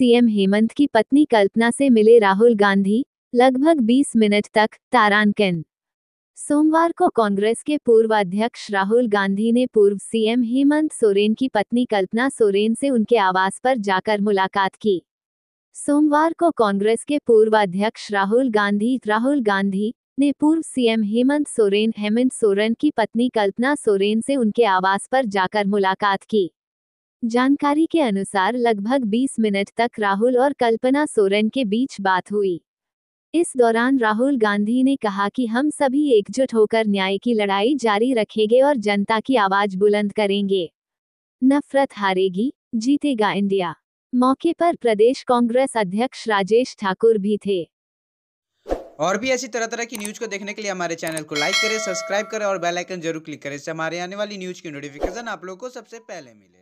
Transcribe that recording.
CM Hemant की पत्नी कल्पना से मिले राहुल गांधी लगभग 20 मिनट तक तारांकन सोमवार को कांग्रेस के पूर्व अध्यक्ष राहुल गांधी ने पूर्व सीएम हेमंत सोरेन की पत्नी कल्पना सोरेन से उनके आवास पर जाकर मुलाकात की सोमवार को कांग्रेस के पूर्व अध्यक्ष राहुल गांधी राहुल गांधी ने पूर्व सीएम हेमंत सोरेन हेमंत सोरेन की पत्नी कल्पना सोरेन से उनके आवास पर जाकर मुलाकात की जानकारी के अनुसार लगभग 20 मिनट तक राहुल और कल्पना सोरेन के बीच बात हुई इस दौरान राहुल गांधी ने कहा कि हम सभी एकजुट होकर न्याय की लड़ाई जारी रखेंगे और जनता की आवाज बुलंद करेंगे नफरत हारेगी जीतेगा इंडिया मौके पर प्रदेश कांग्रेस अध्यक्ष राजेश ठाकुर भी थे और भी ऐसी तरह तरह की न्यूज को देखने के लिए हमारे चैनल को लाइक करें सब्सक्राइब करें और बेल आइकन जरूर क्लिक करें इससे हमारे आने वाली न्यूज की नोटिफिकेशन आप लोगों को सबसे पहले मिले